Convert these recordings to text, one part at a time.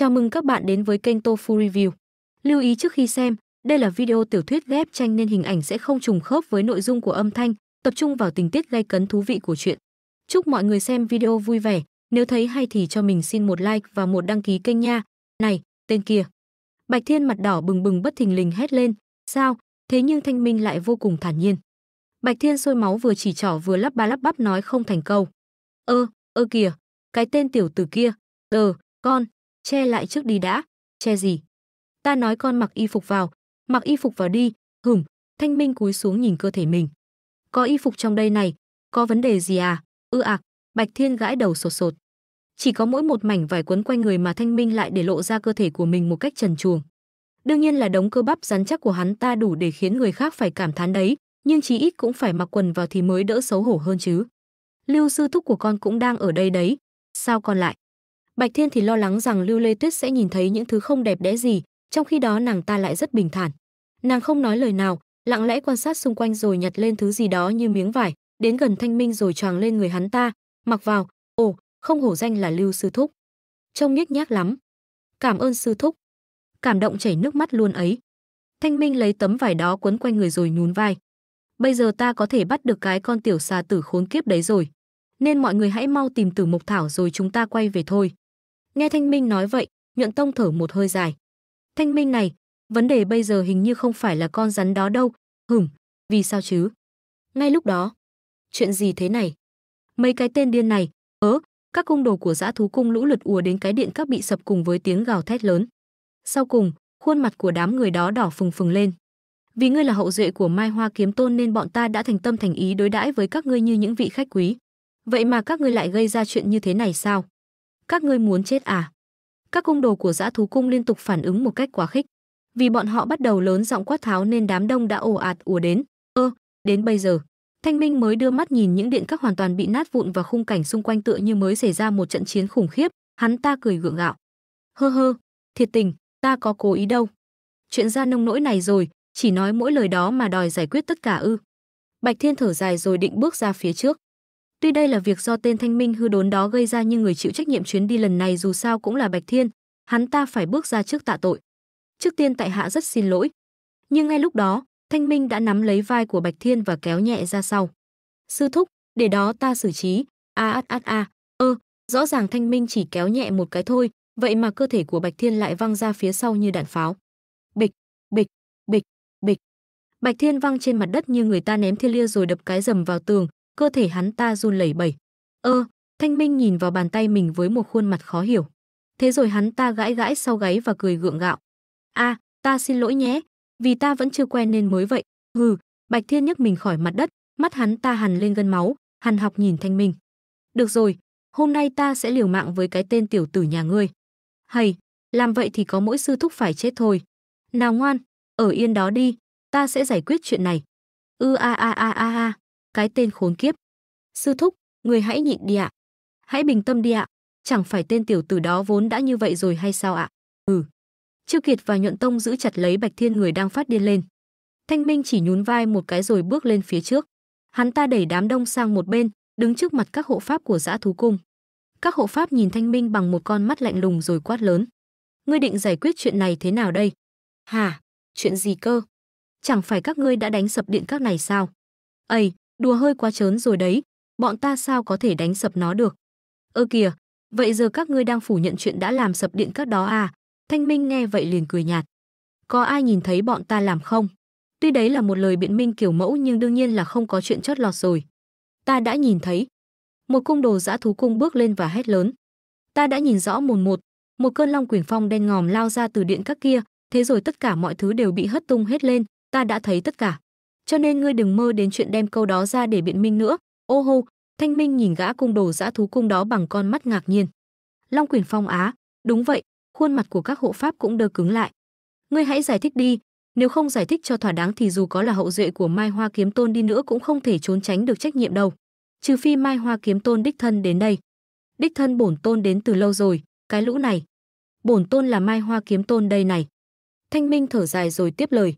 Chào mừng các bạn đến với kênh Tofu Review. Lưu ý trước khi xem, đây là video tiểu thuyết ghép tranh nên hình ảnh sẽ không trùng khớp với nội dung của âm thanh, tập trung vào tình tiết gây cấn thú vị của chuyện. Chúc mọi người xem video vui vẻ, nếu thấy hay thì cho mình xin một like và một đăng ký kênh nha. Này, tên kia. Bạch Thiên mặt đỏ bừng bừng bất thình lình hét lên, sao? Thế nhưng Thanh Minh lại vô cùng thản nhiên. Bạch Thiên sôi máu vừa chỉ trỏ vừa lắp ba lắp bắp nói không thành câu. Ơ, ơ kìa, cái tên tiểu tử kia, ờ, con, che lại trước đi đã che gì ta nói con mặc y phục vào mặc y phục vào đi hửm thanh minh cúi xuống nhìn cơ thể mình có y phục trong đây này có vấn đề gì à ư ừ ạc bạch thiên gãi đầu sột sột chỉ có mỗi một mảnh vải quấn quanh người mà thanh minh lại để lộ ra cơ thể của mình một cách trần truồng đương nhiên là đống cơ bắp rắn chắc của hắn ta đủ để khiến người khác phải cảm thán đấy nhưng chí ít cũng phải mặc quần vào thì mới đỡ xấu hổ hơn chứ lưu sư thúc của con cũng đang ở đây đấy sao con lại Bạch Thiên thì lo lắng rằng Lưu Lê Tuyết sẽ nhìn thấy những thứ không đẹp đẽ gì, trong khi đó nàng ta lại rất bình thản. Nàng không nói lời nào, lặng lẽ quan sát xung quanh rồi nhặt lên thứ gì đó như miếng vải, đến gần Thanh Minh rồi choàng lên người hắn ta, mặc vào, ồ, không hổ danh là Lưu sư thúc. Trông nhếch nhác lắm. Cảm ơn sư thúc. Cảm động chảy nước mắt luôn ấy. Thanh Minh lấy tấm vải đó quấn quanh người rồi nhún vai. Bây giờ ta có thể bắt được cái con tiểu xà tử khốn kiếp đấy rồi. Nên mọi người hãy mau tìm tử mộc thảo rồi chúng ta quay về thôi. Nghe Thanh Minh nói vậy, nhuận tông thở một hơi dài. Thanh Minh này, vấn đề bây giờ hình như không phải là con rắn đó đâu. Hửm, vì sao chứ? Ngay lúc đó, chuyện gì thế này? Mấy cái tên điên này, ớ, các cung đồ của giã thú cung lũ lượt ùa đến cái điện các bị sập cùng với tiếng gào thét lớn. Sau cùng, khuôn mặt của đám người đó đỏ phừng phừng lên. Vì ngươi là hậu duệ của Mai Hoa Kiếm Tôn nên bọn ta đã thành tâm thành ý đối đãi với các ngươi như những vị khách quý. Vậy mà các ngươi lại gây ra chuyện như thế này sao? Các ngươi muốn chết à? Các cung đồ của dã thú cung liên tục phản ứng một cách quá khích. Vì bọn họ bắt đầu lớn giọng quát tháo nên đám đông đã ồ ạt ùa đến. Ơ, đến bây giờ, Thanh Minh mới đưa mắt nhìn những điện các hoàn toàn bị nát vụn và khung cảnh xung quanh tựa như mới xảy ra một trận chiến khủng khiếp, hắn ta cười gượng gạo. Hơ hơ, thiệt tình, ta có cố ý đâu. Chuyện ra nông nỗi này rồi, chỉ nói mỗi lời đó mà đòi giải quyết tất cả ư. Bạch Thiên thở dài rồi định bước ra phía trước. Tuy đây là việc do tên Thanh Minh hư đốn đó gây ra nhưng người chịu trách nhiệm chuyến đi lần này dù sao cũng là Bạch Thiên, hắn ta phải bước ra trước tạ tội. Trước tiên tại hạ rất xin lỗi. Nhưng ngay lúc đó, Thanh Minh đã nắm lấy vai của Bạch Thiên và kéo nhẹ ra sau. Sư thúc, để đó ta xử trí. A a a a. Ơ, rõ ràng Thanh Minh chỉ kéo nhẹ một cái thôi, vậy mà cơ thể của Bạch Thiên lại văng ra phía sau như đạn pháo. Bịch, bịch, bịch, bịch. Bạch Thiên văng trên mặt đất như người ta ném thiên lia rồi đập cái rầm vào tường, cơ thể hắn ta run lẩy bẩy. Ơ, Thanh Minh nhìn vào bàn tay mình với một khuôn mặt khó hiểu. Thế rồi hắn ta gãi gãi sau gáy và cười gượng gạo. A, à, ta xin lỗi nhé, vì ta vẫn chưa quen nên mới vậy. Hừ, Bạch Thiên nhấc mình khỏi mặt đất, mắt hắn ta hằn lên gân máu, hằn học nhìn Thanh Minh. Được rồi, hôm nay ta sẽ liều mạng với cái tên tiểu tử nhà ngươi. Hay, làm vậy thì có mỗi sư thúc phải chết thôi. Nào ngoan, ở yên đó đi, ta sẽ giải quyết chuyện này. Ư a a a a a cái tên khốn kiếp. Sư thúc, người hãy nhịn đi ạ. Hãy bình tâm đi ạ. Chẳng phải tên tiểu tử đó vốn đã như vậy rồi hay sao ạ? Ừ. Chiêu Kiệt và Nhuận Tông giữ chặt lấy Bạch Thiên người đang phát điên lên. Thanh Minh chỉ nhún vai một cái rồi bước lên phía trước. Hắn ta đẩy đám đông sang một bên, đứng trước mặt các hộ pháp của giã thú cung. Các hộ pháp nhìn Thanh Minh bằng một con mắt lạnh lùng rồi quát lớn. Ngươi định giải quyết chuyện này thế nào đây? hà Chuyện gì cơ? Chẳng phải các ngươi đã đánh sập điện các này sao? Ây, đùa hơi quá trớn rồi đấy, bọn ta sao có thể đánh sập nó được. Ơ kìa, vậy giờ các ngươi đang phủ nhận chuyện đã làm sập điện các đó à? Thanh Minh nghe vậy liền cười nhạt. Có ai nhìn thấy bọn ta làm không? Tuy đấy là một lời biện minh kiểu mẫu nhưng đương nhiên là không có chuyện chót lọt rồi. Ta đã nhìn thấy. Một cung đồ giã thú cung bước lên và hét lớn. Ta đã nhìn rõ mồn một, một cơn long quyển phong đen ngòm lao ra từ điện các kia, thế rồi tất cả mọi thứ đều bị hất tung hết lên, ta đã thấy tất cả cho nên ngươi đừng mơ đến chuyện đem câu đó ra để biện minh nữa. Ô hô, Thanh Minh nhìn gã cung đồ dã thú cung đó bằng con mắt ngạc nhiên. Long Quyền Phong á, đúng vậy, khuôn mặt của các hộ pháp cũng đơ cứng lại. Ngươi hãy giải thích đi, nếu không giải thích cho thỏa đáng thì dù có là hậu duệ của Mai Hoa Kiếm Tôn đi nữa cũng không thể trốn tránh được trách nhiệm đâu. Trừ phi Mai Hoa Kiếm Tôn đích thân đến đây. Đích thân bổn tôn đến từ lâu rồi, cái lũ này. Bổn tôn là Mai Hoa Kiếm Tôn đây này. Thanh Minh thở dài rồi tiếp lời.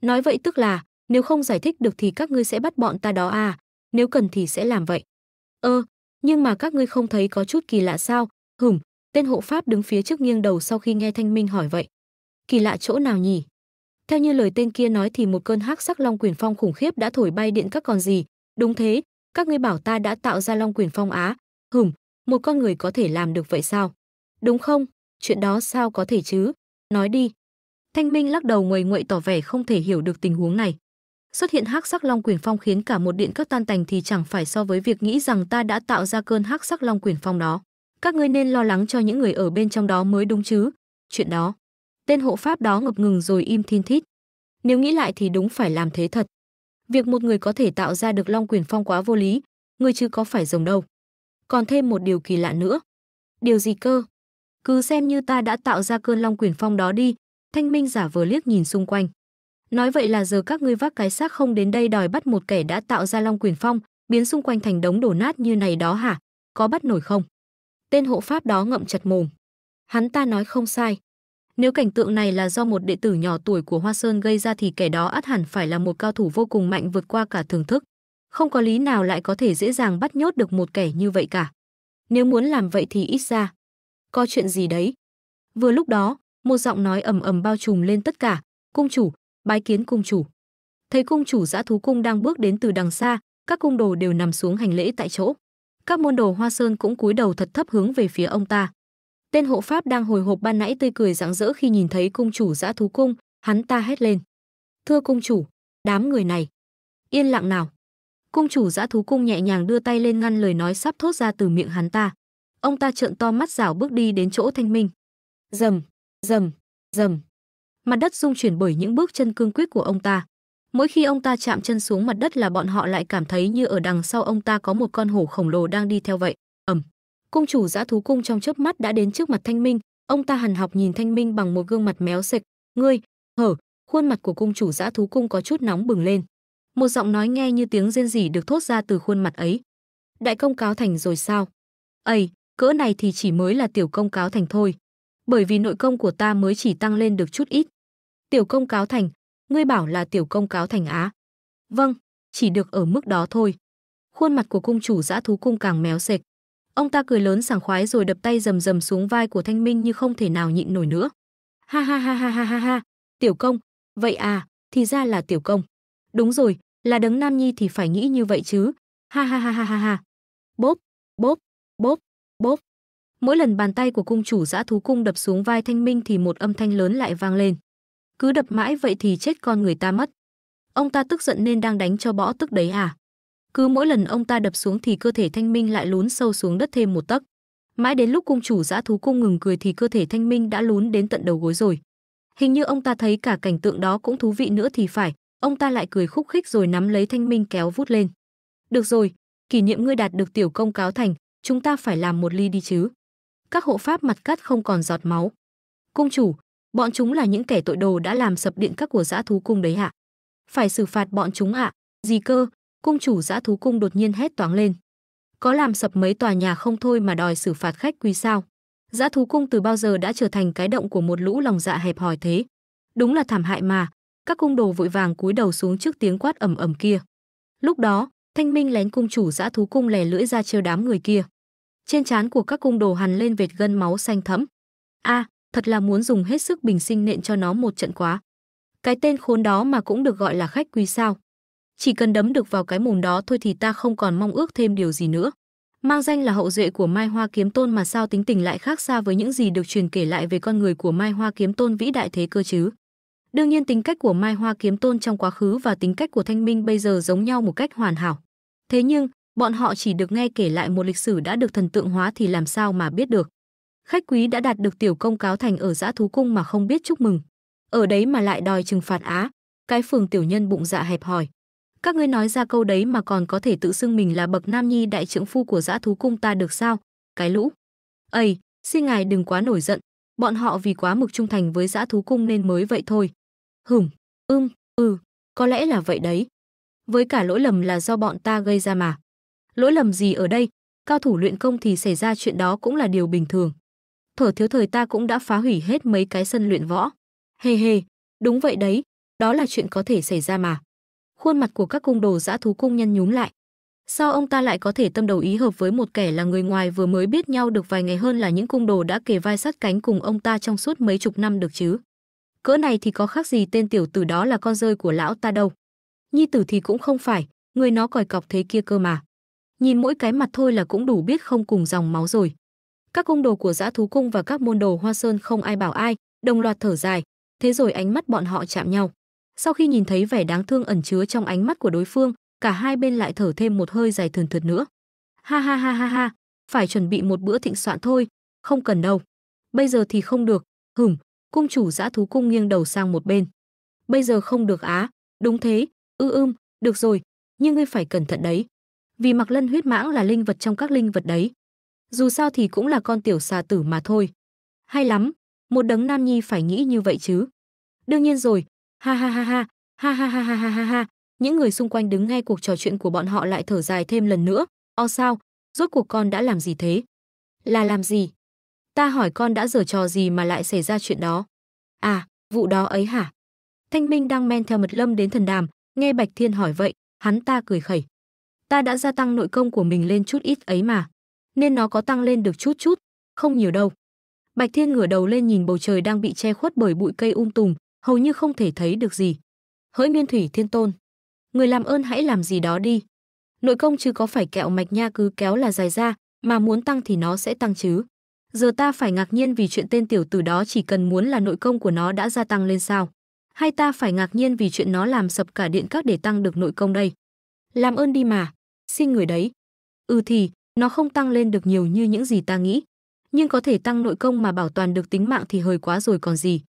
Nói vậy tức là, nếu không giải thích được thì các ngươi sẽ bắt bọn ta đó à, nếu cần thì sẽ làm vậy. Ơ, ờ, nhưng mà các ngươi không thấy có chút kỳ lạ sao? Hửm, tên hộ pháp đứng phía trước nghiêng đầu sau khi nghe Thanh Minh hỏi vậy. Kỳ lạ chỗ nào nhỉ? Theo như lời tên kia nói thì một cơn hắc sắc long quyền phong khủng khiếp đã thổi bay điện các còn gì, đúng thế, các ngươi bảo ta đã tạo ra long quyền phong á, hửm, một con người có thể làm được vậy sao? Đúng không? Chuyện đó sao có thể chứ? Nói đi. Thanh Minh lắc đầu nguầy nguậy tỏ vẻ không thể hiểu được tình huống này xuất hiện hắc sắc long quyển phong khiến cả một điện các tan tành thì chẳng phải so với việc nghĩ rằng ta đã tạo ra cơn hắc sắc long quyển phong đó các ngươi nên lo lắng cho những người ở bên trong đó mới đúng chứ chuyện đó tên hộ pháp đó ngập ngừng rồi im thiên thít nếu nghĩ lại thì đúng phải làm thế thật việc một người có thể tạo ra được long quyển phong quá vô lý người chứ có phải rồng đâu còn thêm một điều kỳ lạ nữa điều gì cơ cứ xem như ta đã tạo ra cơn long quyển phong đó đi thanh minh giả vờ liếc nhìn xung quanh Nói vậy là giờ các ngươi vác cái xác không đến đây đòi bắt một kẻ đã tạo ra Long Quyền Phong, biến xung quanh thành đống đổ nát như này đó hả? Có bắt nổi không? Tên hộ pháp đó ngậm chặt mồm. Hắn ta nói không sai. Nếu cảnh tượng này là do một đệ tử nhỏ tuổi của Hoa Sơn gây ra thì kẻ đó ắt hẳn phải là một cao thủ vô cùng mạnh vượt qua cả thưởng thức. Không có lý nào lại có thể dễ dàng bắt nhốt được một kẻ như vậy cả. Nếu muốn làm vậy thì ít ra. Có chuyện gì đấy? Vừa lúc đó, một giọng nói ầm ầm bao trùm lên tất cả. Cung chủ, bái kiến cung chủ thấy cung chủ giã thú cung đang bước đến từ đằng xa các cung đồ đều nằm xuống hành lễ tại chỗ các môn đồ hoa sơn cũng cúi đầu thật thấp hướng về phía ông ta tên hộ pháp đang hồi hộp ban nãy tươi cười rạng rỡ khi nhìn thấy cung chủ giã thú cung hắn ta hét lên thưa cung chủ đám người này yên lặng nào cung chủ giã thú cung nhẹ nhàng đưa tay lên ngăn lời nói sắp thốt ra từ miệng hắn ta ông ta trợn to mắt rảo bước đi đến chỗ thanh minh rầm rầm rầm mặt đất rung chuyển bởi những bước chân cương quyết của ông ta. Mỗi khi ông ta chạm chân xuống mặt đất là bọn họ lại cảm thấy như ở đằng sau ông ta có một con hổ khổng lồ đang đi theo vậy. Ầm. Cung chủ giã thú cung trong chớp mắt đã đến trước mặt Thanh Minh, ông ta hằn học nhìn Thanh Minh bằng một gương mặt méo sệch, "Ngươi, hở?" Khuôn mặt của cung chủ giã thú cung có chút nóng bừng lên. Một giọng nói nghe như tiếng rên rỉ được thốt ra từ khuôn mặt ấy. "Đại công cáo thành rồi sao?" "Ây, cỡ này thì chỉ mới là tiểu công cáo thành thôi." bởi vì nội công của ta mới chỉ tăng lên được chút ít. Tiểu công cáo thành, ngươi bảo là tiểu công cáo thành á. Vâng, chỉ được ở mức đó thôi. Khuôn mặt của cung chủ dã thú cung càng méo sệt. Ông ta cười lớn sảng khoái rồi đập tay rầm rầm xuống vai của Thanh Minh như không thể nào nhịn nổi nữa. Ha ha ha ha ha ha ha, tiểu công, vậy à, thì ra là tiểu công. Đúng rồi, là đấng nam nhi thì phải nghĩ như vậy chứ. Ha ha ha ha ha ha. Bốp, bốp, bốp, bốp. Mỗi lần bàn tay của cung chủ dã thú cung đập xuống vai Thanh Minh thì một âm thanh lớn lại vang lên cứ đập mãi vậy thì chết con người ta mất. Ông ta tức giận nên đang đánh cho bõ tức đấy à? Cứ mỗi lần ông ta đập xuống thì cơ thể Thanh Minh lại lún sâu xuống đất thêm một tấc. Mãi đến lúc cung chủ giã thú cung ngừng cười thì cơ thể Thanh Minh đã lún đến tận đầu gối rồi. Hình như ông ta thấy cả cảnh tượng đó cũng thú vị nữa thì phải, ông ta lại cười khúc khích rồi nắm lấy Thanh Minh kéo vút lên. Được rồi, kỷ niệm ngươi đạt được tiểu công cáo thành, chúng ta phải làm một ly đi chứ. Các hộ pháp mặt cắt không còn giọt máu. Cung chủ, Bọn chúng là những kẻ tội đồ đã làm sập điện các của dã thú cung đấy hả? Phải xử phạt bọn chúng ạ? Gì cơ? Cung chủ dã thú cung đột nhiên hét toáng lên. Có làm sập mấy tòa nhà không thôi mà đòi xử phạt khách quý sao? Dã thú cung từ bao giờ đã trở thành cái động của một lũ lòng dạ hẹp hòi thế? Đúng là thảm hại mà. Các cung đồ vội vàng cúi đầu xuống trước tiếng quát ầm ầm kia. Lúc đó, Thanh Minh lén cung chủ dã thú cung lè lưỡi ra trêu đám người kia. Trên trán của các cung đồ hằn lên vệt gân máu xanh thẫm. A, à, thật là muốn dùng hết sức bình sinh nện cho nó một trận quá. Cái tên khốn đó mà cũng được gọi là khách quý sao. Chỉ cần đấm được vào cái mồm đó thôi thì ta không còn mong ước thêm điều gì nữa. Mang danh là hậu duệ của Mai Hoa Kiếm Tôn mà sao tính tình lại khác xa với những gì được truyền kể lại về con người của Mai Hoa Kiếm Tôn vĩ đại thế cơ chứ. Đương nhiên tính cách của Mai Hoa Kiếm Tôn trong quá khứ và tính cách của Thanh Minh bây giờ giống nhau một cách hoàn hảo. Thế nhưng, bọn họ chỉ được nghe kể lại một lịch sử đã được thần tượng hóa thì làm sao mà biết được. Khách quý đã đạt được tiểu công cáo thành ở giã thú cung mà không biết chúc mừng. Ở đấy mà lại đòi trừng phạt á, cái phường tiểu nhân bụng dạ hẹp hòi. Các ngươi nói ra câu đấy mà còn có thể tự xưng mình là bậc nam nhi đại trưởng phu của giã thú cung ta được sao? Cái lũ. Ây, xin ngài đừng quá nổi giận, bọn họ vì quá mực trung thành với giã thú cung nên mới vậy thôi. Hửm, ưm, ừ, có lẽ là vậy đấy. Với cả lỗi lầm là do bọn ta gây ra mà. Lỗi lầm gì ở đây, cao thủ luyện công thì xảy ra chuyện đó cũng là điều bình thường thở thiếu thời ta cũng đã phá hủy hết mấy cái sân luyện võ. Hề hề, đúng vậy đấy, đó là chuyện có thể xảy ra mà. Khuôn mặt của các cung đồ dã thú cung nhân nhúm lại. Sao ông ta lại có thể tâm đầu ý hợp với một kẻ là người ngoài vừa mới biết nhau được vài ngày hơn là những cung đồ đã kề vai sát cánh cùng ông ta trong suốt mấy chục năm được chứ? Cỡ này thì có khác gì tên tiểu tử đó là con rơi của lão ta đâu. Nhi tử thì cũng không phải, người nó còi cọc thế kia cơ mà. Nhìn mỗi cái mặt thôi là cũng đủ biết không cùng dòng máu rồi. Các cung đồ của dã thú cung và các môn đồ Hoa Sơn không ai bảo ai, đồng loạt thở dài, thế rồi ánh mắt bọn họ chạm nhau. Sau khi nhìn thấy vẻ đáng thương ẩn chứa trong ánh mắt của đối phương, cả hai bên lại thở thêm một hơi dài thườn thượt nữa. Ha ha ha ha ha, phải chuẩn bị một bữa thịnh soạn thôi, không cần đâu. Bây giờ thì không được, hửm, cung chủ dã thú cung nghiêng đầu sang một bên. Bây giờ không được á, đúng thế, ư ưm, được rồi, nhưng ngươi phải cẩn thận đấy. Vì mặc lân huyết mãng là linh vật trong các linh vật đấy, dù sao thì cũng là con tiểu xà tử mà thôi. Hay lắm, một đấng nam nhi phải nghĩ như vậy chứ. Đương nhiên rồi, ha ha ha ha, ha ha ha ha ha ha ha, những người xung quanh đứng nghe cuộc trò chuyện của bọn họ lại thở dài thêm lần nữa, o sao, rốt cuộc con đã làm gì thế? Là làm gì? Ta hỏi con đã dở trò gì mà lại xảy ra chuyện đó? À, vụ đó ấy hả? Thanh Minh đang men theo Mật Lâm đến thần đàm, nghe Bạch Thiên hỏi vậy, hắn ta cười khẩy. Ta đã gia tăng nội công của mình lên chút ít ấy mà nên nó có tăng lên được chút chút, không nhiều đâu. Bạch Thiên ngửa đầu lên nhìn bầu trời đang bị che khuất bởi bụi cây um tùm, hầu như không thể thấy được gì. Hỡi Miên Thủy Thiên Tôn, người làm ơn hãy làm gì đó đi. Nội công chứ có phải kẹo mạch nha cứ kéo là dài ra, mà muốn tăng thì nó sẽ tăng chứ. Giờ ta phải ngạc nhiên vì chuyện tên tiểu tử đó chỉ cần muốn là nội công của nó đã gia tăng lên sao? Hay ta phải ngạc nhiên vì chuyện nó làm sập cả điện các để tăng được nội công đây? Làm ơn đi mà, xin người đấy. Ừ thì, nó không tăng lên được nhiều như những gì ta nghĩ, nhưng có thể tăng nội công mà bảo toàn được tính mạng thì hơi quá rồi còn gì.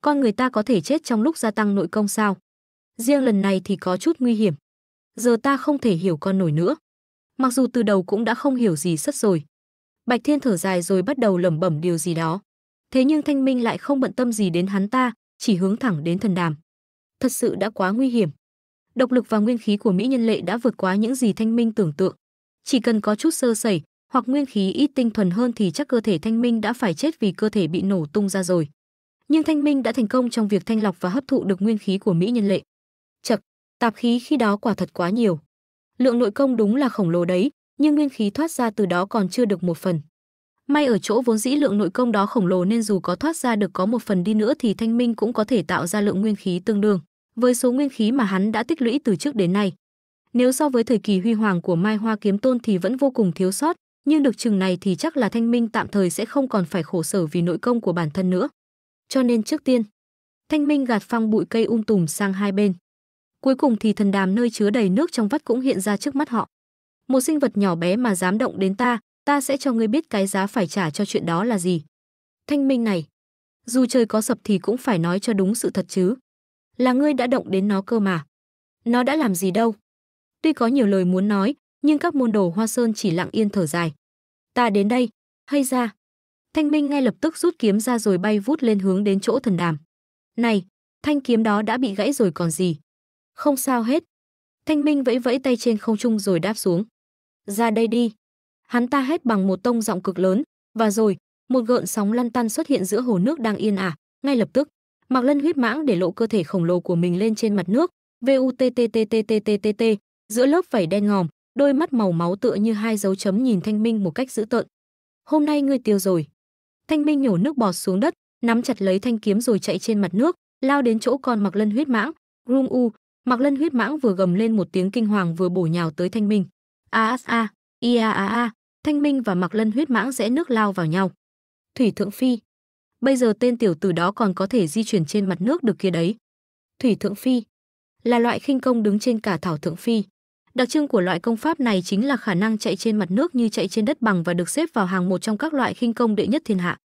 Con người ta có thể chết trong lúc gia tăng nội công sao? Riêng lần này thì có chút nguy hiểm. Giờ ta không thể hiểu con nổi nữa. Mặc dù từ đầu cũng đã không hiểu gì sất rồi. Bạch Thiên thở dài rồi bắt đầu lẩm bẩm điều gì đó. Thế nhưng Thanh Minh lại không bận tâm gì đến hắn ta, chỉ hướng thẳng đến thần đàm. Thật sự đã quá nguy hiểm. Độc lực và nguyên khí của mỹ nhân lệ đã vượt quá những gì Thanh Minh tưởng tượng. Chỉ cần có chút sơ sẩy hoặc nguyên khí ít tinh thuần hơn thì chắc cơ thể Thanh Minh đã phải chết vì cơ thể bị nổ tung ra rồi. Nhưng Thanh Minh đã thành công trong việc thanh lọc và hấp thụ được nguyên khí của Mỹ Nhân Lệ. Chậc, tạp khí khi đó quả thật quá nhiều. Lượng nội công đúng là khổng lồ đấy, nhưng nguyên khí thoát ra từ đó còn chưa được một phần. May ở chỗ vốn dĩ lượng nội công đó khổng lồ nên dù có thoát ra được có một phần đi nữa thì Thanh Minh cũng có thể tạo ra lượng nguyên khí tương đương với số nguyên khí mà hắn đã tích lũy từ trước đến nay. Nếu so với thời kỳ huy hoàng của Mai Hoa Kiếm Tôn thì vẫn vô cùng thiếu sót, nhưng được chừng này thì chắc là Thanh Minh tạm thời sẽ không còn phải khổ sở vì nội công của bản thân nữa. Cho nên trước tiên, Thanh Minh gạt phăng bụi cây um tùm sang hai bên. Cuối cùng thì thần đàm nơi chứa đầy nước trong vắt cũng hiện ra trước mắt họ. Một sinh vật nhỏ bé mà dám động đến ta, ta sẽ cho ngươi biết cái giá phải trả cho chuyện đó là gì. Thanh Minh này, dù trời có sập thì cũng phải nói cho đúng sự thật chứ. Là ngươi đã động đến nó cơ mà. Nó đã làm gì đâu? Tuy có nhiều lời muốn nói, nhưng các môn đồ Hoa Sơn chỉ lặng yên thở dài. Ta đến đây, hay ra. Thanh Minh ngay lập tức rút kiếm ra rồi bay vút lên hướng đến chỗ thần đàm. Này, thanh kiếm đó đã bị gãy rồi còn gì. Không sao hết. Thanh Minh vẫy vẫy tay trên không trung rồi đáp xuống. Ra đây đi. Hắn ta hét bằng một tông giọng cực lớn, và rồi, một gợn sóng lăn tăn xuất hiện giữa hồ nước đang yên ả, ngay lập tức. Mạc Lân huyết mãng để lộ cơ thể khổng lồ của mình lên trên mặt nước, VUTTTTTTTT, giữa lớp vảy đen ngòm, đôi mắt màu máu tựa như hai dấu chấm nhìn Thanh Minh một cách dữ tợn. "Hôm nay ngươi tiêu rồi." Thanh Minh nhổ nước bọt xuống đất, nắm chặt lấy thanh kiếm rồi chạy trên mặt nước, lao đến chỗ con Mặc Lân huyết mãng, "Rum u." Mặc Lân huyết mãng vừa gầm lên một tiếng kinh hoàng vừa bổ nhào tới Thanh Minh. "A a a, a a a." Thanh Minh và Mặc Lân huyết mãng rẽ nước lao vào nhau. "Thủy thượng phi." Bây giờ tên tiểu tử đó còn có thể di chuyển trên mặt nước được kia đấy. Thủy thượng phi là loại khinh công đứng trên cả thảo thượng phi. Đặc trưng của loại công pháp này chính là khả năng chạy trên mặt nước như chạy trên đất bằng và được xếp vào hàng một trong các loại khinh công đệ nhất thiên hạ.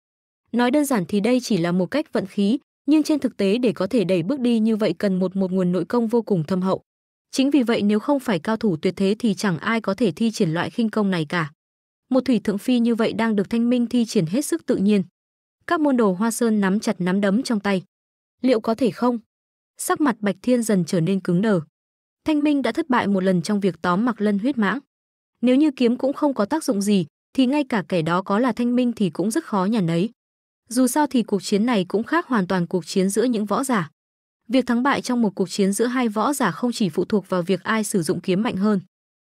Nói đơn giản thì đây chỉ là một cách vận khí, nhưng trên thực tế để có thể đẩy bước đi như vậy cần một một nguồn nội công vô cùng thâm hậu. Chính vì vậy nếu không phải cao thủ tuyệt thế thì chẳng ai có thể thi triển loại khinh công này cả. Một thủy thượng phi như vậy đang được Thanh Minh thi triển hết sức tự nhiên. Các môn đồ Hoa Sơn nắm chặt nắm đấm trong tay. Liệu có thể không? Sắc mặt Bạch Thiên dần trở nên cứng đờ. Thanh Minh đã thất bại một lần trong việc tóm mặc lân huyết mãng. Nếu như kiếm cũng không có tác dụng gì, thì ngay cả kẻ đó có là Thanh Minh thì cũng rất khó nhằn nấy. Dù sao thì cuộc chiến này cũng khác hoàn toàn cuộc chiến giữa những võ giả. Việc thắng bại trong một cuộc chiến giữa hai võ giả không chỉ phụ thuộc vào việc ai sử dụng kiếm mạnh hơn.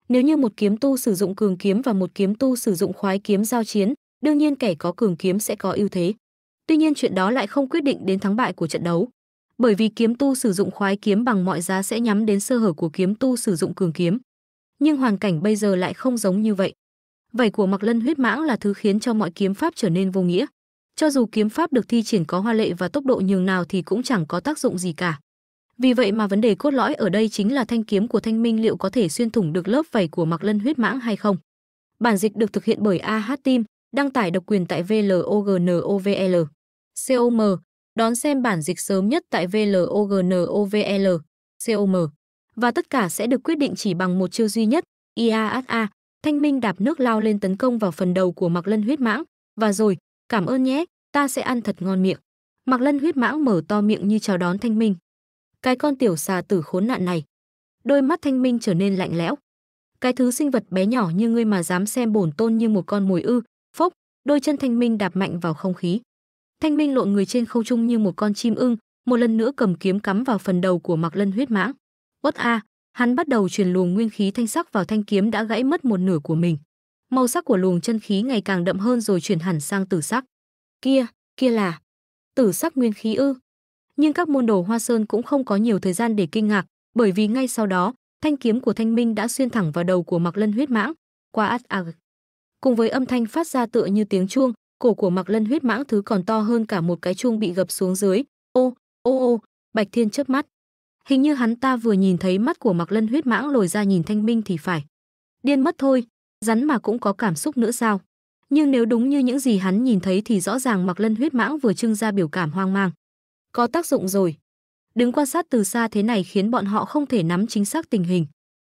Nếu như một kiếm tu sử dụng cường kiếm và một kiếm tu sử dụng khoái kiếm giao chiến, đương nhiên kẻ có cường kiếm sẽ có ưu thế. Tuy nhiên chuyện đó lại không quyết định đến thắng bại của trận đấu bởi vì kiếm tu sử dụng khoái kiếm bằng mọi giá sẽ nhắm đến sơ hở của kiếm tu sử dụng cường kiếm. Nhưng hoàn cảnh bây giờ lại không giống như vậy. Vảy của mặc Lân huyết mãng là thứ khiến cho mọi kiếm pháp trở nên vô nghĩa. Cho dù kiếm pháp được thi triển có hoa lệ và tốc độ nhường nào thì cũng chẳng có tác dụng gì cả. Vì vậy mà vấn đề cốt lõi ở đây chính là thanh kiếm của Thanh Minh liệu có thể xuyên thủng được lớp vảy của mặc Lân huyết mãng hay không. Bản dịch được thực hiện bởi AH Team, đăng tải độc quyền tại VLOGNOVL. COM Đón xem bản dịch sớm nhất tại VLOGNOVL, COM. Và tất cả sẽ được quyết định chỉ bằng một chiêu duy nhất, IASA. Thanh Minh đạp nước lao lên tấn công vào phần đầu của Mạc Lân huyết mãng. Và rồi, cảm ơn nhé, ta sẽ ăn thật ngon miệng. Mạc Lân huyết mãng mở to miệng như chào đón Thanh Minh. Cái con tiểu xà tử khốn nạn này. Đôi mắt Thanh Minh trở nên lạnh lẽo. Cái thứ sinh vật bé nhỏ như ngươi mà dám xem bổn tôn như một con mồi ư, phốc, đôi chân Thanh Minh đạp mạnh vào không khí. Thanh Minh lộn người trên không trung như một con chim ưng, một lần nữa cầm kiếm cắm vào phần đầu của Mặc Lân huyết mãng. Uất a, hắn bắt đầu truyền luồng nguyên khí thanh sắc vào thanh kiếm đã gãy mất một nửa của mình. Màu sắc của luồng chân khí ngày càng đậm hơn rồi chuyển hẳn sang tử sắc. Kia, kia là tử sắc nguyên khí ư? Nhưng các môn đồ Hoa Sơn cũng không có nhiều thời gian để kinh ngạc, bởi vì ngay sau đó, thanh kiếm của Thanh Minh đã xuyên thẳng vào đầu của Mặc Lân huyết mãng, qua át Cùng với âm thanh phát ra tựa như tiếng chuông, cổ của Mặc Lân huyết mãng thứ còn to hơn cả một cái chuông bị gập xuống dưới. Ô, ô ô, Bạch Thiên chớp mắt. Hình như hắn ta vừa nhìn thấy mắt của Mặc Lân huyết mãng lồi ra nhìn Thanh Minh thì phải. Điên mất thôi, rắn mà cũng có cảm xúc nữa sao? Nhưng nếu đúng như những gì hắn nhìn thấy thì rõ ràng Mặc Lân huyết mãng vừa trưng ra biểu cảm hoang mang. Có tác dụng rồi. Đứng quan sát từ xa thế này khiến bọn họ không thể nắm chính xác tình hình.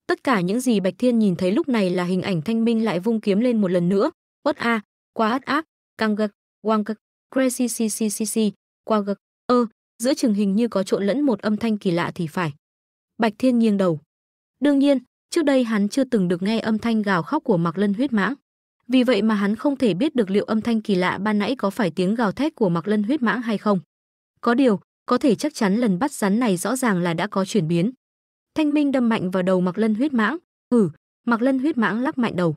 Tất cả những gì Bạch Thiên nhìn thấy lúc này là hình ảnh Thanh Minh lại vung kiếm lên một lần nữa. Uất a, quá ắt ác, crazy Kanggak, Wanggak, Krecccccc, Quagak, ơ, giữa trường hình như có trộn lẫn một âm thanh kỳ lạ thì phải. Bạch Thiên nghiêng đầu. Đương nhiên, trước đây hắn chưa từng được nghe âm thanh gào khóc của Mạc Lân huyết mãng. Vì vậy mà hắn không thể biết được liệu âm thanh kỳ lạ ban nãy có phải tiếng gào thét của Mạc Lân huyết mãng hay không. Có điều, có thể chắc chắn lần bắt rắn này rõ ràng là đã có chuyển biến. Thanh Minh đâm mạnh vào đầu Mạc Lân huyết mãng, hử, ừ, Mạc Lân huyết mãng lắc mạnh đầu.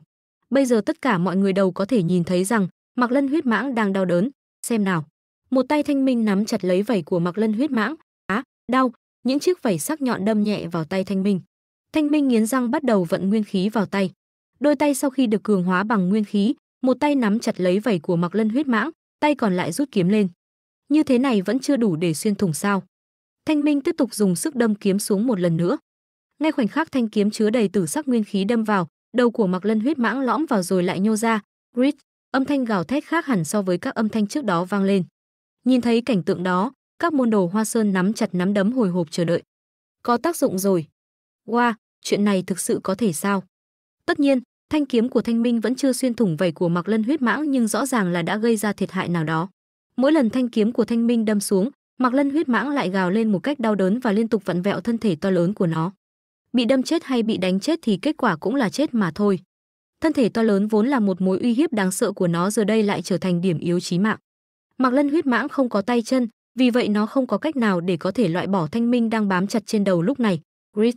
Bây giờ tất cả mọi người đầu có thể nhìn thấy rằng Mạc Lân huyết mãng đang đau đớn, xem nào. Một tay Thanh Minh nắm chặt lấy vảy của Mạc Lân huyết mãng, á, đau, những chiếc vảy sắc nhọn đâm nhẹ vào tay Thanh Minh. Thanh Minh nghiến răng bắt đầu vận nguyên khí vào tay. Đôi tay sau khi được cường hóa bằng nguyên khí, một tay nắm chặt lấy vảy của Mạc Lân huyết mãng, tay còn lại rút kiếm lên. Như thế này vẫn chưa đủ để xuyên thủng sao? Thanh Minh tiếp tục dùng sức đâm kiếm xuống một lần nữa. Ngay khoảnh khắc thanh kiếm chứa đầy tử sắc nguyên khí đâm vào, đầu của Mạc Lân huyết mãng lõm vào rồi lại nhô ra, grit, âm thanh gào thét khác hẳn so với các âm thanh trước đó vang lên. Nhìn thấy cảnh tượng đó, các môn đồ Hoa Sơn nắm chặt nắm đấm hồi hộp chờ đợi. Có tác dụng rồi. Wow, chuyện này thực sự có thể sao? Tất nhiên, thanh kiếm của Thanh Minh vẫn chưa xuyên thủng vảy của Mạc Lân huyết mãng nhưng rõ ràng là đã gây ra thiệt hại nào đó. Mỗi lần thanh kiếm của Thanh Minh đâm xuống, Mạc Lân huyết mãng lại gào lên một cách đau đớn và liên tục vặn vẹo thân thể to lớn của nó. Bị đâm chết hay bị đánh chết thì kết quả cũng là chết mà thôi. Thân thể to lớn vốn là một mối uy hiếp đáng sợ của nó giờ đây lại trở thành điểm yếu chí mạng. Mạc Lân huyết mãng không có tay chân, vì vậy nó không có cách nào để có thể loại bỏ Thanh Minh đang bám chặt trên đầu lúc này. Grit,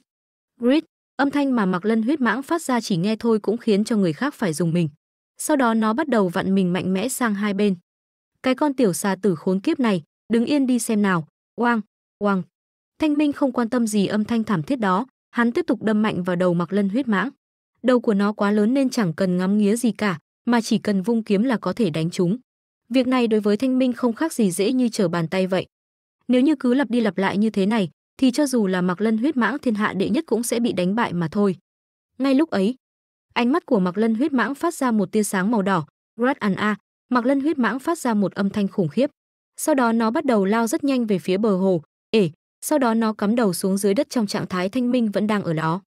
grit, âm thanh mà Mạc Lân huyết mãng phát ra chỉ nghe thôi cũng khiến cho người khác phải dùng mình. Sau đó nó bắt đầu vặn mình mạnh mẽ sang hai bên. Cái con tiểu xà tử khốn kiếp này, đứng yên đi xem nào. Oang, oang. Thanh Minh không quan tâm gì âm thanh thảm thiết đó, hắn tiếp tục đâm mạnh vào đầu Mạc Lân huyết mãng. Đầu của nó quá lớn nên chẳng cần ngắm nghía gì cả, mà chỉ cần vung kiếm là có thể đánh chúng. Việc này đối với Thanh Minh không khác gì dễ như trở bàn tay vậy. Nếu như cứ lặp đi lặp lại như thế này, thì cho dù là Mạc Lân huyết mãng thiên hạ đệ nhất cũng sẽ bị đánh bại mà thôi. Ngay lúc ấy, ánh mắt của Mạc Lân huyết mãng phát ra một tia sáng màu đỏ, Rat an a, Mạc Lân huyết mãng phát ra một âm thanh khủng khiếp. Sau đó nó bắt đầu lao rất nhanh về phía bờ hồ, ể, sau đó nó cắm đầu xuống dưới đất trong trạng thái thanh minh vẫn đang ở đó.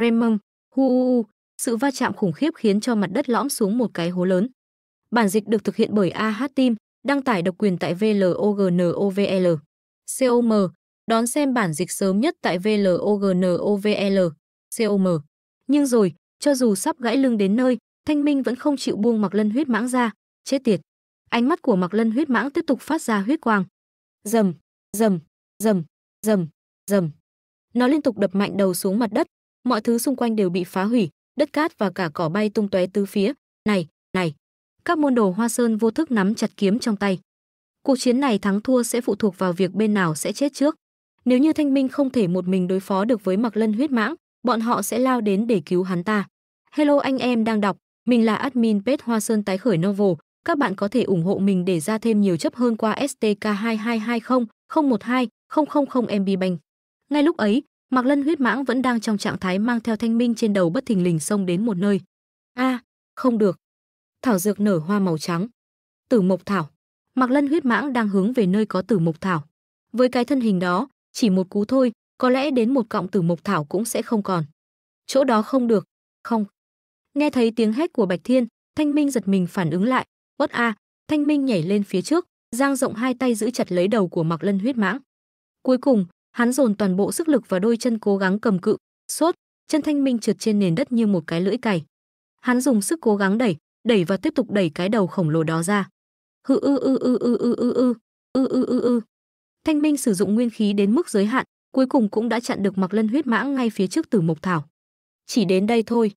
Remum, hu u u, sự va chạm khủng khiếp khiến cho mặt đất lõm xuống một cái hố lớn. Bản dịch được thực hiện bởi AH Team, đăng tải độc quyền tại VLOGNOVL. COM, đón xem bản dịch sớm nhất tại VLOGNOVL. COM. Nhưng rồi, cho dù sắp gãy lưng đến nơi, Thanh Minh vẫn không chịu buông mặc Lân huyết mãng ra, chết tiệt. Ánh mắt của mặc Lân huyết mãng tiếp tục phát ra huyết quang. Dầm, dầm, dầm, dầm, dầm. Nó liên tục đập mạnh đầu xuống mặt đất, mọi thứ xung quanh đều bị phá hủy, đất cát và cả cỏ bay tung tóe tứ phía. Này, này. Các môn đồ Hoa Sơn vô thức nắm chặt kiếm trong tay. Cuộc chiến này thắng thua sẽ phụ thuộc vào việc bên nào sẽ chết trước. Nếu như Thanh Minh không thể một mình đối phó được với mặc Lân huyết mãng, bọn họ sẽ lao đến để cứu hắn ta. Hello anh em đang đọc, mình là admin pet Hoa Sơn tái khởi novel, các bạn có thể ủng hộ mình để ra thêm nhiều chấp hơn qua STK 2220 012 000 MB Bank. Ngay lúc ấy, Mạc Lân huyết mãng vẫn đang trong trạng thái mang theo thanh minh trên đầu bất thình lình xông đến một nơi. A, không được. Thảo dược nở hoa màu trắng. Tử mộc thảo. Mạc Lân huyết mãng đang hướng về nơi có tử mộc thảo. Với cái thân hình đó, chỉ một cú thôi, có lẽ đến một cọng tử mộc thảo cũng sẽ không còn. Chỗ đó không được, không. Nghe thấy tiếng hét của Bạch Thiên, Thanh Minh giật mình phản ứng lại, "What a?" Thanh Minh nhảy lên phía trước, giang rộng hai tay giữ chặt lấy đầu của Mạc Lân huyết mãng. Cuối cùng, Hắn dồn toàn bộ sức lực vào đôi chân cố gắng cầm cự, sốt, chân Thanh Minh trượt trên nền đất như một cái lưỡi cày. Hắn dùng sức cố gắng đẩy, đẩy và tiếp tục đẩy cái đầu khổng lồ đó ra. Hự ư ư ư ư ư ư ư, ư ư ư ư. Thanh Minh sử dụng nguyên khí đến mức giới hạn, cuối cùng cũng đã chặn được mặc Lân huyết mãng ngay phía trước Tử Mộc Thảo. Chỉ đến đây thôi.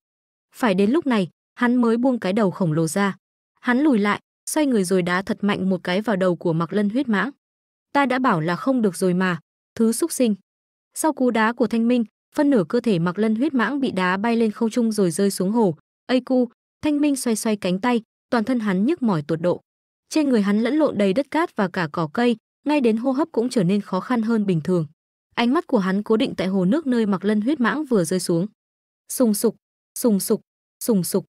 Phải đến lúc này, hắn mới buông cái đầu khổng lồ ra. Hắn lùi lại, xoay người rồi đá thật mạnh một cái vào đầu của mặc Lân huyết mãng. Ta đã bảo là không được rồi mà, thứ xúc sinh. Sau cú đá của Thanh Minh, phân nửa cơ thể Mạc Lân huyết mãng bị đá bay lên không trung rồi rơi xuống hồ. "Ây cu!" Thanh Minh xoay xoay cánh tay, toàn thân hắn nhức mỏi tột độ. Trên người hắn lẫn lộn đầy đất cát và cả cỏ cây, ngay đến hô hấp cũng trở nên khó khăn hơn bình thường. Ánh mắt của hắn cố định tại hồ nước nơi Mạc Lân huyết mãng vừa rơi xuống. Sùng sục, sùng sục, sùng sục.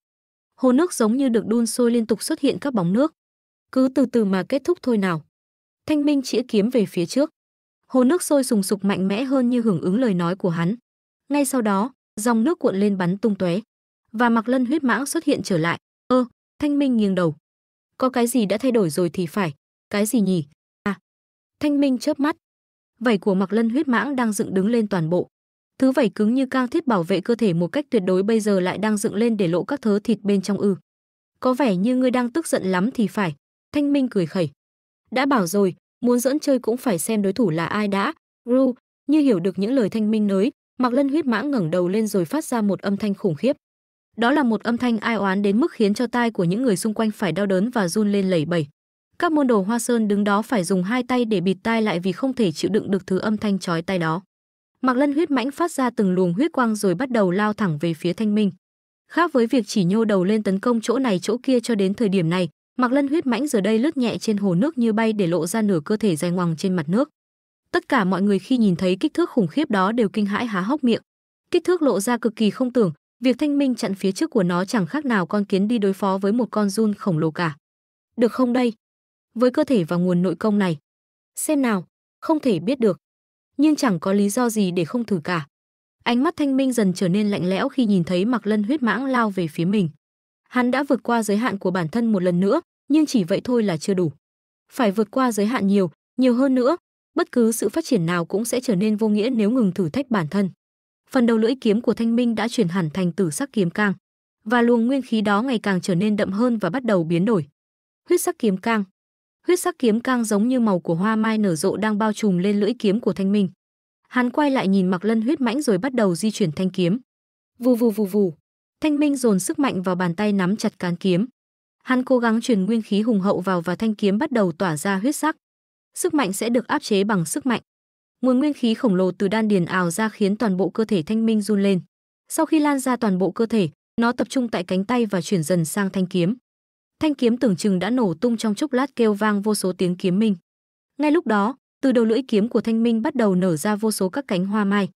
Hồ nước giống như được đun sôi liên tục xuất hiện các bóng nước. Cứ từ từ mà kết thúc thôi nào. Thanh Minh chĩa kiếm về phía trước hồ nước sôi sùng sục mạnh mẽ hơn như hưởng ứng lời nói của hắn. Ngay sau đó, dòng nước cuộn lên bắn tung tóe và mặc Lân huyết mãng xuất hiện trở lại. Ơ, Thanh Minh nghiêng đầu. Có cái gì đã thay đổi rồi thì phải, cái gì nhỉ? À. Thanh Minh chớp mắt. Vảy của mặc Lân huyết mãng đang dựng đứng lên toàn bộ. Thứ vảy cứng như cang thiết bảo vệ cơ thể một cách tuyệt đối bây giờ lại đang dựng lên để lộ các thớ thịt bên trong ư? Có vẻ như ngươi đang tức giận lắm thì phải, Thanh Minh cười khẩy. Đã bảo rồi, muốn dẫn chơi cũng phải xem đối thủ là ai đã. Ru, như hiểu được những lời thanh minh nới, mặc Lân huyết mã ngẩng đầu lên rồi phát ra một âm thanh khủng khiếp. Đó là một âm thanh ai oán đến mức khiến cho tai của những người xung quanh phải đau đớn và run lên lẩy bẩy. Các môn đồ Hoa Sơn đứng đó phải dùng hai tay để bịt tai lại vì không thể chịu đựng được thứ âm thanh chói tai đó. mặc Lân huyết mãnh phát ra từng luồng huyết quang rồi bắt đầu lao thẳng về phía Thanh Minh. Khác với việc chỉ nhô đầu lên tấn công chỗ này chỗ kia cho đến thời điểm này, mặc Lân huyết mãnh giờ đây lướt nhẹ trên hồ nước như bay để lộ ra nửa cơ thể dài ngoằng trên mặt nước. Tất cả mọi người khi nhìn thấy kích thước khủng khiếp đó đều kinh hãi há hốc miệng. Kích thước lộ ra cực kỳ không tưởng, việc Thanh Minh chặn phía trước của nó chẳng khác nào con kiến đi đối phó với một con run khổng lồ cả. Được không đây? Với cơ thể và nguồn nội công này, xem nào, không thể biết được, nhưng chẳng có lý do gì để không thử cả. Ánh mắt Thanh Minh dần trở nên lạnh lẽo khi nhìn thấy mặc Lân huyết mãng lao về phía mình. Hắn đã vượt qua giới hạn của bản thân một lần nữa, nhưng chỉ vậy thôi là chưa đủ. Phải vượt qua giới hạn nhiều, nhiều hơn nữa, bất cứ sự phát triển nào cũng sẽ trở nên vô nghĩa nếu ngừng thử thách bản thân. Phần đầu lưỡi kiếm của Thanh Minh đã chuyển hẳn thành tử sắc kiếm cang, và luồng nguyên khí đó ngày càng trở nên đậm hơn và bắt đầu biến đổi. Huyết sắc kiếm cang. Huyết sắc kiếm cang giống như màu của hoa mai nở rộ đang bao trùm lên lưỡi kiếm của Thanh Minh. Hắn quay lại nhìn Mạc Lân huyết mãnh rồi bắt đầu di chuyển thanh kiếm. Vù vù vù vù. Thanh Minh dồn sức mạnh vào bàn tay nắm chặt cán kiếm. Hắn cố gắng truyền nguyên khí hùng hậu vào và thanh kiếm bắt đầu tỏa ra huyết sắc. Sức mạnh sẽ được áp chế bằng sức mạnh. Nguồn nguyên khí khổng lồ từ đan điền ảo ra khiến toàn bộ cơ thể Thanh Minh run lên. Sau khi lan ra toàn bộ cơ thể, nó tập trung tại cánh tay và chuyển dần sang thanh kiếm. Thanh kiếm tưởng chừng đã nổ tung trong chốc lát kêu vang vô số tiếng kiếm minh. Ngay lúc đó, từ đầu lưỡi kiếm của Thanh Minh bắt đầu nở ra vô số các cánh hoa mai.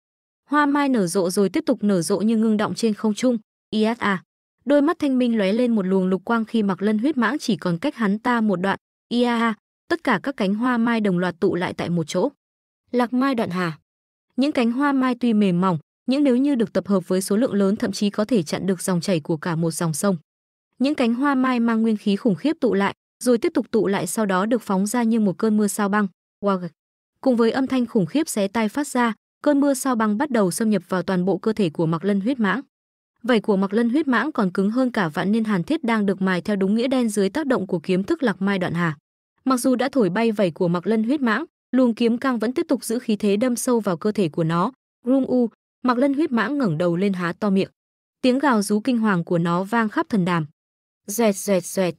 Hoa mai nở rộ rồi tiếp tục nở rộ như ngưng động trên không trung, ISA. Đôi mắt Thanh Minh lóe lên một luồng lục quang khi mặc Lân huyết mãng chỉ còn cách hắn ta một đoạn. Ia tất cả các cánh hoa mai đồng loạt tụ lại tại một chỗ. Lạc mai đoạn hà. Những cánh hoa mai tuy mềm mỏng, nhưng nếu như được tập hợp với số lượng lớn thậm chí có thể chặn được dòng chảy của cả một dòng sông. Những cánh hoa mai mang nguyên khí khủng khiếp tụ lại, rồi tiếp tục tụ lại sau đó được phóng ra như một cơn mưa sao băng. Wow. Cùng với âm thanh khủng khiếp xé tai phát ra, cơn mưa sao băng bắt đầu xâm nhập vào toàn bộ cơ thể của mặc Lân huyết mãng. Vảy của mặc Lân huyết mãng còn cứng hơn cả vạn niên hàn thiết đang được mài theo đúng nghĩa đen dưới tác động của kiếm thức Lạc Mai Đoạn Hà. Mặc dù đã thổi bay vảy của mặc Lân huyết mãng, luồng kiếm căng vẫn tiếp tục giữ khí thế đâm sâu vào cơ thể của nó. Rung u, Mạc Lân huyết mãng ngẩng đầu lên há to miệng. Tiếng gào rú kinh hoàng của nó vang khắp thần đàm. Rẹt rẹt rẹt.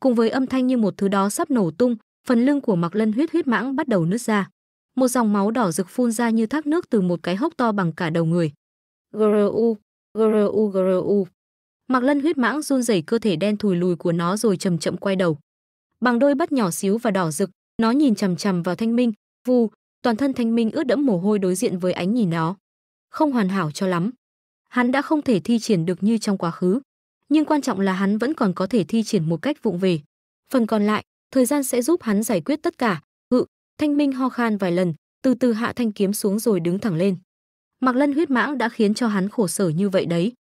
Cùng với âm thanh như một thứ đó sắp nổ tung, phần lưng của mặc Lân huyết huyết mãng bắt đầu nứt ra. Một dòng máu đỏ rực phun ra như thác nước từ một cái hốc to bằng cả đầu người. Gru Gru gru. Mạc Lân huyết mãng run rẩy cơ thể đen thùi lùi của nó rồi chậm chậm quay đầu. Bằng đôi mắt nhỏ xíu và đỏ rực, nó nhìn chằm chằm vào Thanh Minh, vù, toàn thân Thanh Minh ướt đẫm mồ hôi đối diện với ánh nhìn nó. Không hoàn hảo cho lắm. Hắn đã không thể thi triển được như trong quá khứ, nhưng quan trọng là hắn vẫn còn có thể thi triển một cách vụng về. Phần còn lại, thời gian sẽ giúp hắn giải quyết tất cả. Hự, Thanh Minh ho khan vài lần, từ từ hạ thanh kiếm xuống rồi đứng thẳng lên. Mạc Lân huyết mãng đã khiến cho hắn khổ sở như vậy đấy.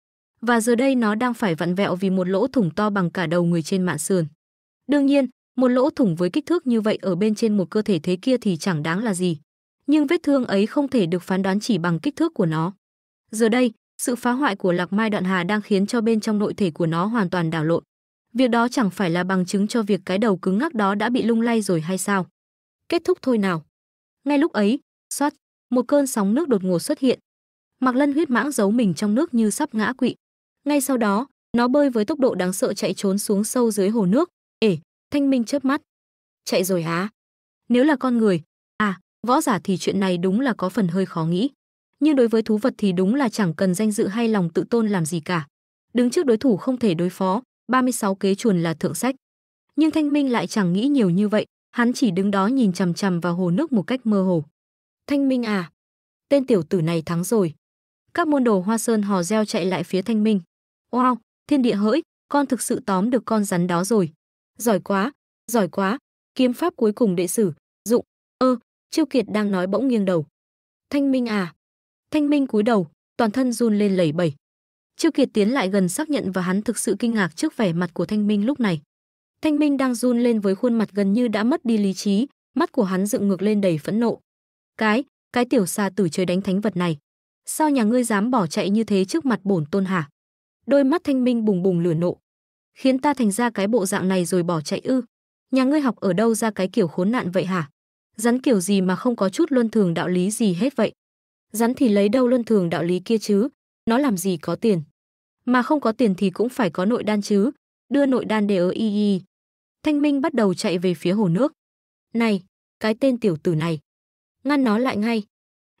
Và giờ đây nó đang phải vặn vẹo vì một lỗ thủng to bằng cả đầu người trên mạng sườn. Đương nhiên, một lỗ thủng với kích thước như vậy ở bên trên một cơ thể thế kia thì chẳng đáng là gì. Nhưng vết thương ấy không thể được phán đoán chỉ bằng kích thước của nó. Giờ đây, sự phá hoại của Lạc Mai Đoạn Hà đang khiến cho bên trong nội thể của nó hoàn toàn đảo lộn. Việc đó chẳng phải là bằng chứng cho việc cái đầu cứng ngắc đó đã bị lung lay rồi hay sao? Kết thúc thôi nào. Ngay lúc ấy, xoát, một cơn sóng nước đột ngột xuất hiện, mặc Lân huyết mãng giấu mình trong nước như sắp ngã quỵ. Ngay sau đó, nó bơi với tốc độ đáng sợ chạy trốn xuống sâu dưới hồ nước. Ể, Thanh Minh chớp mắt. Chạy rồi hả? Nếu là con người, à, võ giả thì chuyện này đúng là có phần hơi khó nghĩ. Nhưng đối với thú vật thì đúng là chẳng cần danh dự hay lòng tự tôn làm gì cả. Đứng trước đối thủ không thể đối phó, 36 kế chuồn là thượng sách. Nhưng Thanh Minh lại chẳng nghĩ nhiều như vậy, hắn chỉ đứng đó nhìn chằm chằm vào hồ nước một cách mơ hồ. Thanh Minh à, tên tiểu tử này thắng rồi các môn đồ hoa sơn hò reo chạy lại phía thanh minh wow thiên địa hỡi con thực sự tóm được con rắn đó rồi giỏi quá giỏi quá kiếm pháp cuối cùng đệ sử dụng ơ ờ, chiêu kiệt đang nói bỗng nghiêng đầu thanh minh à thanh minh cúi đầu toàn thân run lên lẩy bẩy chiêu kiệt tiến lại gần xác nhận và hắn thực sự kinh ngạc trước vẻ mặt của thanh minh lúc này thanh minh đang run lên với khuôn mặt gần như đã mất đi lý trí mắt của hắn dựng ngược lên đầy phẫn nộ cái cái tiểu xa tử chơi đánh thánh vật này sao nhà ngươi dám bỏ chạy như thế trước mặt bổn tôn hả? Đôi mắt thanh minh bùng bùng lửa nộ. Khiến ta thành ra cái bộ dạng này rồi bỏ chạy ư? Nhà ngươi học ở đâu ra cái kiểu khốn nạn vậy hả? Rắn kiểu gì mà không có chút luân thường đạo lý gì hết vậy? Rắn thì lấy đâu luân thường đạo lý kia chứ? Nó làm gì có tiền? Mà không có tiền thì cũng phải có nội đan chứ? Đưa nội đan để ở y y. Thanh minh bắt đầu chạy về phía hồ nước. Này, cái tên tiểu tử này. Ngăn nó lại ngay.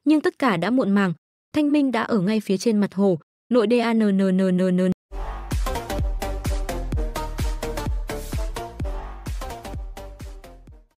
Nhưng tất cả đã muộn màng, Thanh Minh đã ở ngay phía trên mặt hồ, nội DANNNNN